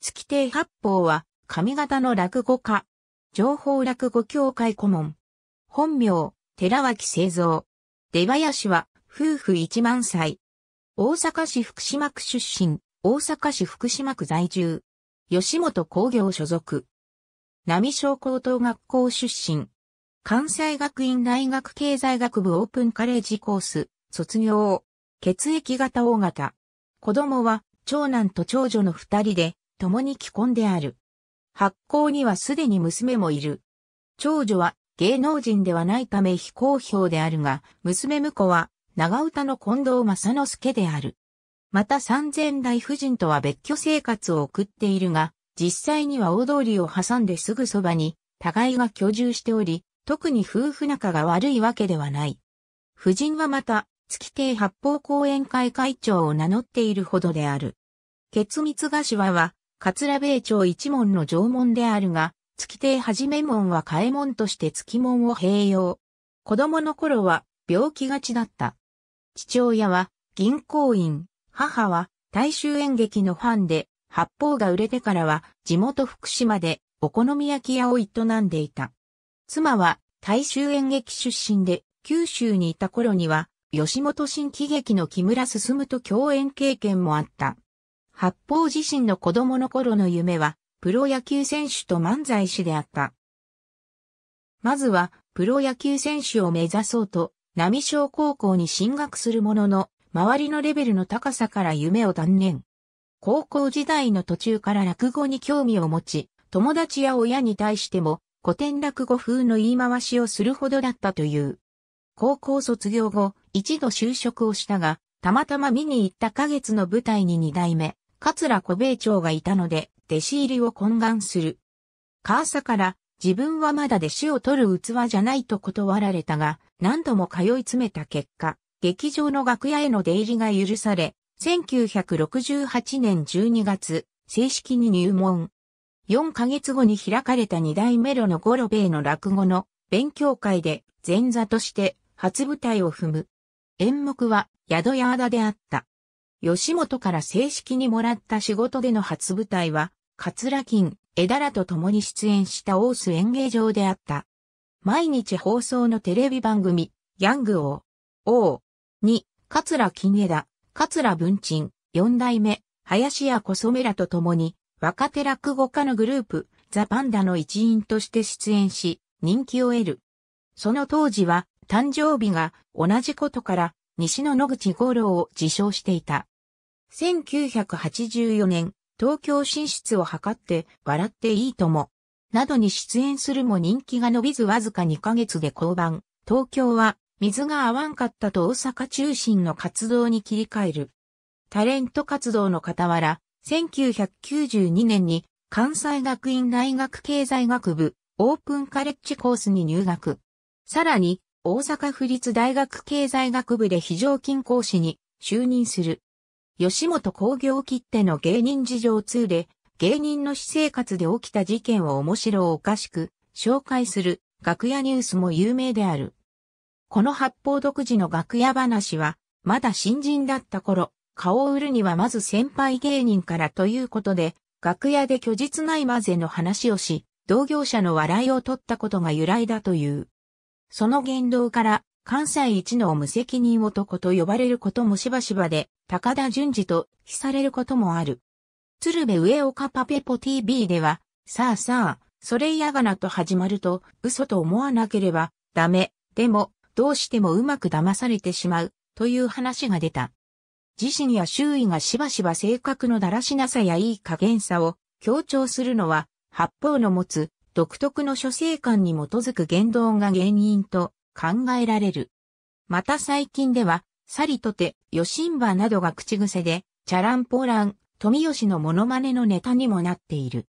月亭八方は、上方の落語家。情報落語協会顧問。本名、寺脇製造。出林は、夫婦一万歳。大阪市福島区出身、大阪市福島区在住。吉本工業所属。波小高等学校出身。関西学院大学経済学部オープンカレッジコース、卒業。血液型大型。子供は、長男と長女の二人で、共に既婚である。発行にはすでに娘もいる。長女は芸能人ではないため非公表であるが、娘婿は長唄の近藤正之助である。また三千代夫人とは別居生活を送っているが、実際には大通りを挟んですぐそばに、互いが居住しており、特に夫婦仲が悪いわけではない。夫人はまた、月亭八方講演会会長を名乗っているほどである。血密菓子はは、桂米朝一門の縄文であるが、月亭はじめ門は替え門として月門を併用。子供の頃は病気がちだった。父親は銀行員、母は大衆演劇のファンで、八方が売れてからは地元福島でお好み焼き屋を営んでいた。妻は大衆演劇出身で九州にいた頃には吉本新喜劇の木村進と共演経験もあった。八方自身の子供の頃の夢は、プロ野球選手と漫才師であった。まずは、プロ野球選手を目指そうと、波小高校に進学するものの、周りのレベルの高さから夢を断念。高校時代の途中から落語に興味を持ち、友達や親に対しても古典落語風の言い回しをするほどだったという。高校卒業後、一度就職をしたが、たまたま見に行った花月の舞台に二代目、桂小米長がいたので、弟子入りを懇願する。カーサから自分はまだ弟子を取る器じゃないと断られたが、何度も通い詰めた結果、劇場の楽屋への出入りが許され、1968年12月、正式に入門。4ヶ月後に開かれた二代目ロのゴロベイの落語の勉強会で前座として初舞台を踏む。演目は宿屋あだであった。吉本から正式にもらった仕事での初舞台は、桂金、枝ラと共に出演した大須演芸場であった。毎日放送のテレビ番組、ヤング王、王、に、桂金枝、桂文鎮、四代目、林家小染らと共に、若手落語家のグループ、ザ・パンダの一員として出演し、人気を得る。その当時は、誕生日が同じことから、西野野口五郎を自称していた。1984年、東京進出を図って、笑っていいとも、などに出演するも人気が伸びずわずか2ヶ月で降板。東京は、水が合わんかったと大阪中心の活動に切り替える。タレント活動の傍ら、1992年に関西学院大学経済学部オープンカレッジコースに入学。さらに、大阪府立大学経済学部で非常勤講師に就任する。吉本工業切手の芸人事情通で、芸人の私生活で起きた事件を面白おかしく紹介する楽屋ニュースも有名である。この八方独自の楽屋話は、まだ新人だった頃、顔を売るにはまず先輩芸人からということで、楽屋で虚実ないまぜの話をし、同業者の笑いを取ったことが由来だという。その言動から関西一の無責任男と呼ばれることもしばしばで、高田淳二と比されることもある。鶴瓶上岡パペポ TV では、さあさあ、それ嫌がなと始まると、嘘と思わなければ、ダメ、でも、どうしてもうまく騙されてしまう、という話が出た。自身や周囲がしばしば性格のだらしなさやいい加減さを強調するのは、八方の持つ独特の諸生観に基づく言動が原因と考えられる。また最近では、サリとて、ヨシンバなどが口癖で、チャランポラン、富吉のモノマネのネタにもなっている。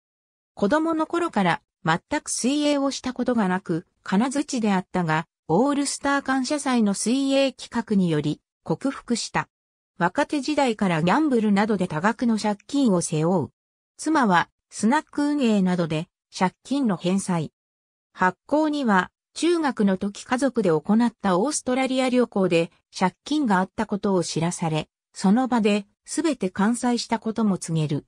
子供の頃から全く水泳をしたことがなく、金槌であったが、オールスター感謝祭の水泳企画により、克服した。若手時代からギャンブルなどで多額の借金を背負う。妻は、スナック運営などで借金の返済。発行には、中学の時家族で行ったオーストラリア旅行で借金があったことを知らされ、その場で全て完済したことも告げる。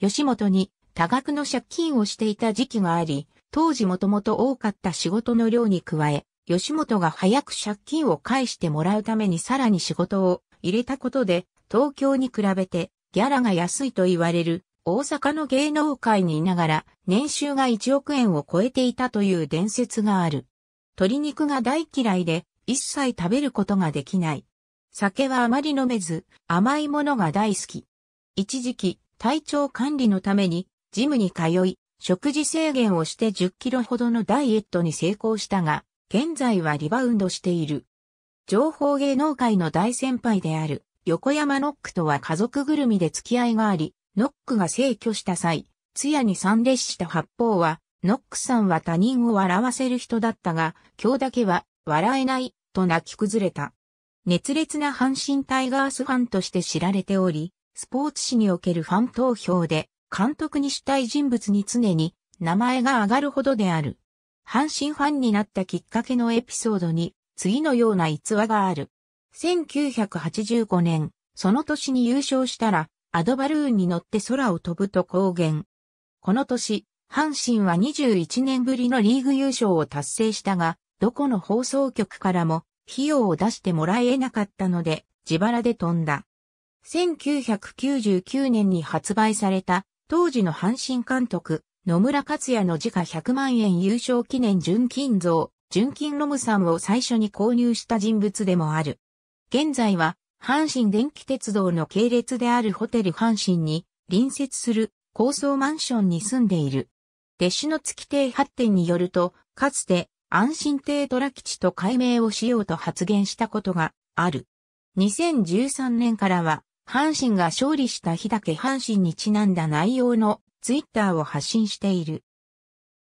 吉本に多額の借金をしていた時期があり、当時もともと多かった仕事の量に加え、吉本が早く借金を返してもらうためにさらに仕事を入れたことで、東京に比べてギャラが安いと言われる大阪の芸能界にいながら年収が1億円を超えていたという伝説がある。鶏肉が大嫌いで一切食べることができない。酒はあまり飲めず甘いものが大好き。一時期体調管理のためにジムに通い食事制限をして10キロほどのダイエットに成功したが現在はリバウンドしている。情報芸能界の大先輩である横山ノックとは家族ぐるみで付き合いがあり、ノックが逝去した際、通夜に参列した八方は、ノックさんは他人を笑わせる人だったが、今日だけは笑えない、と泣き崩れた。熱烈な阪神タイガースファンとして知られており、スポーツ誌におけるファン投票で、監督に主体人物に常に名前が上がるほどである。阪神ファンになったきっかけのエピソードに、次のような逸話がある。1985年、その年に優勝したら、アドバルーンに乗って空を飛ぶと公言。この年、阪神は21年ぶりのリーグ優勝を達成したが、どこの放送局からも費用を出してもらえなかったので、自腹で飛んだ。1999年に発売された、当時の阪神監督、野村克也の時価100万円優勝記念純金像、純金ロムさんを最初に購入した人物でもある。現在は阪神電気鉄道の系列であるホテル阪神に隣接する高層マンションに住んでいる。弟子の月亭発展によると、かつて安心亭虎吉と改名をしようと発言したことがある。2013年からは、阪神が勝利した日だけ阪神にちなんだ内容のツイッターを発信している。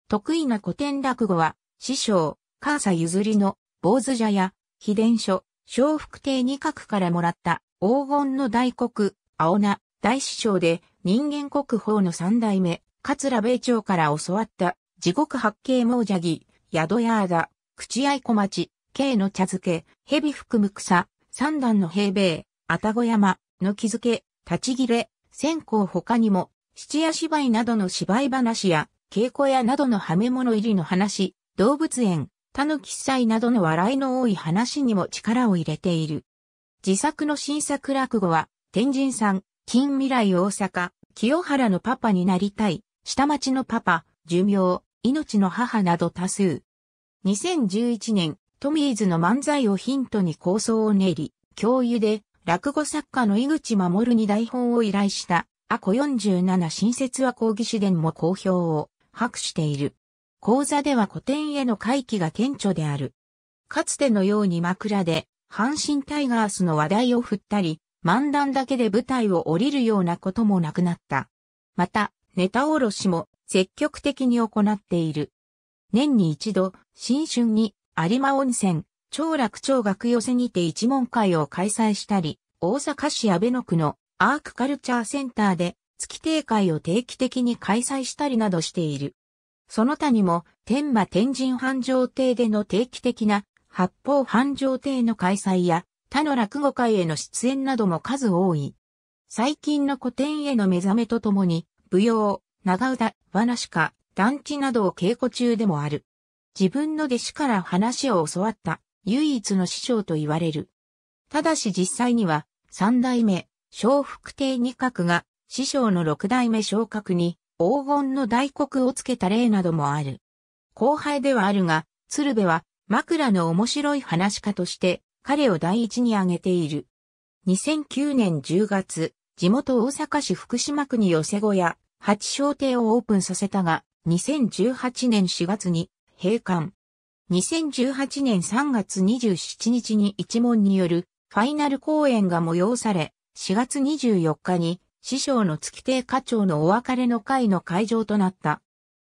得意な古典落語は、師匠、川佐譲りの坊主茶や秘伝書、小福亭二角からもらった黄金の大黒、青菜、大師匠で人間国宝の三代目、桂米朝から教わった地獄八景猛者儀、宿屋だ、口合小町、慶の茶漬け、蛇含む草、三段の平米、愛宕山、の木漬け、立ち切れ、線香他にも、七夜芝居などの芝居話や、稽古屋などのはめ物入りの話、動物園、他の記載などの笑いの多い話にも力を入れている。自作の新作落語は、天神さん、近未来大阪、清原のパパになりたい、下町のパパ、寿命、命の母など多数。2011年、トミーズの漫才をヒントに構想を練り、教諭で、落語作家の井口守に台本を依頼した、アコ47新設は講義詞伝も好評を博している。講座では古典への回帰が顕著である。かつてのように枕で、阪神タイガースの話題を振ったり、漫談だけで舞台を降りるようなこともなくなった。また、ネタおろしも積極的に行っている。年に一度、新春に有馬温泉、長楽町学寄せにて一問会を開催したり、大阪市安倍野区のアークカルチャーセンターで月定会を定期的に開催したりなどしている。その他にも、天馬天神繁盛亭での定期的な八方繁盛亭の開催や、他の落語会への出演なども数多い。最近の古典への目覚めとともに、舞踊、長唄、話か、団地などを稽古中でもある。自分の弟子から話を教わった唯一の師匠と言われる。ただし実際には、三代目、小福亭二角が師匠の六代目昇格に黄金の大黒をつけた例などもある。後輩ではあるが、鶴瓶は枕の面白い話家として彼を第一に挙げている。2009年10月、地元大阪市福島区に寄せ小屋、八商亭をオープンさせたが、2018年4月に閉館。2018年3月27日に一門によるファイナル公演が催され、4月24日に師匠の月亭課長のお別れの会の会場となった。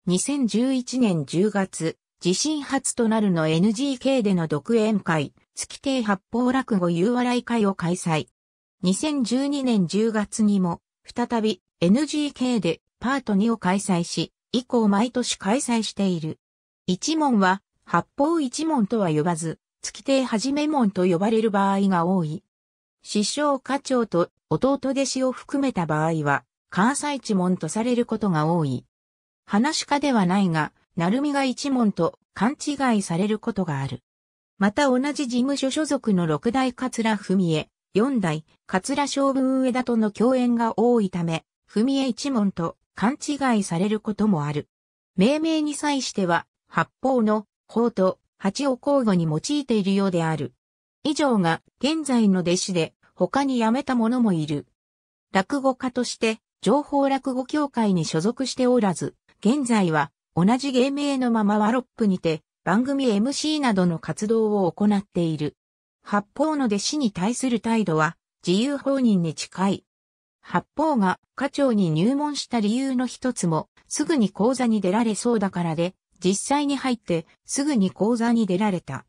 2011年10月、地震初となるの NGK での独演会、月亭八方落語夕笑い会を開催。2012年10月にも、再び NGK でパート2を開催し、以降毎年開催している。一門は、八方一門とは呼ばず、月亭はじめ門と呼ばれる場合が多い。師匠課長と弟弟子を含めた場合は、関西一門とされることが多い。話家ではないが、鳴海が一門と勘違いされることがある。また同じ事務所所属の六代桂文江、四代桂将軍上田との共演が多いため、文江一門と勘違いされることもある。命名に際しては、八方の方と八を交互に用いているようである。以上が現在の弟子で他に辞めた者もいる。落語家として、情報落語協会に所属しておらず、現在は、同じ芸名のままワロップにて、番組 MC などの活動を行っている。八方の弟子に対する態度は、自由放任に近い。八方が課長に入門した理由の一つも、すぐに講座に出られそうだからで、実際に入って、すぐに講座に出られた。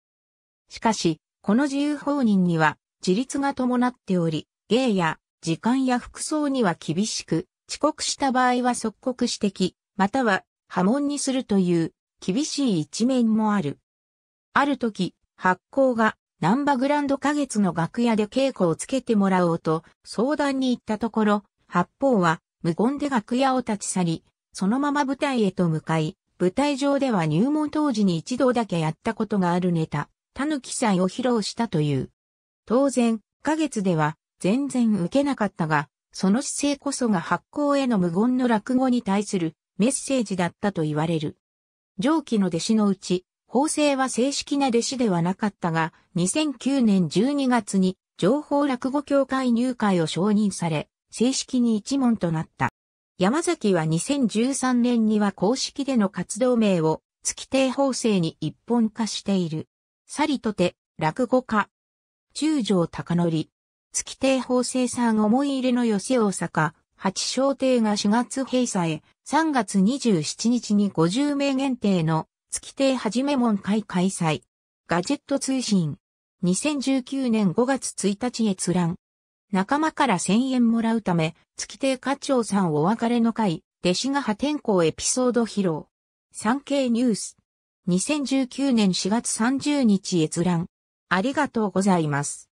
しかし、この自由放任には、自立が伴っており、芸や時間や服装には厳しく、遅刻した場合は即刻指摘、または波紋にするという厳しい一面もある。ある時、発行がン波グランド花月の楽屋で稽古をつけてもらおうと相談に行ったところ、八方は無言で楽屋を立ち去り、そのまま舞台へと向かい、舞台上では入門当時に一度だけやったことがあるネタ、たぬき祭を披露したという。当然、花月では全然受けなかったが、その姿勢こそが発行への無言の落語に対するメッセージだったと言われる。上記の弟子のうち、法政は正式な弟子ではなかったが、2009年12月に情報落語協会入会を承認され、正式に一門となった。山崎は2013年には公式での活動名を月亭法政に一本化している。さりとて、落語家、中条高則。月亭法生ん思い入れの寄せ大阪、八小亭が4月閉鎖へ、3月27日に50名限定の月亭はじめ門会開催。ガジェット通信。2019年5月1日閲覧。仲間から1000円もらうため、月亭課長さんお別れの会、弟子が破天荒エピソード披露。産経ニュース。2019年4月30日閲覧。ありがとうございます。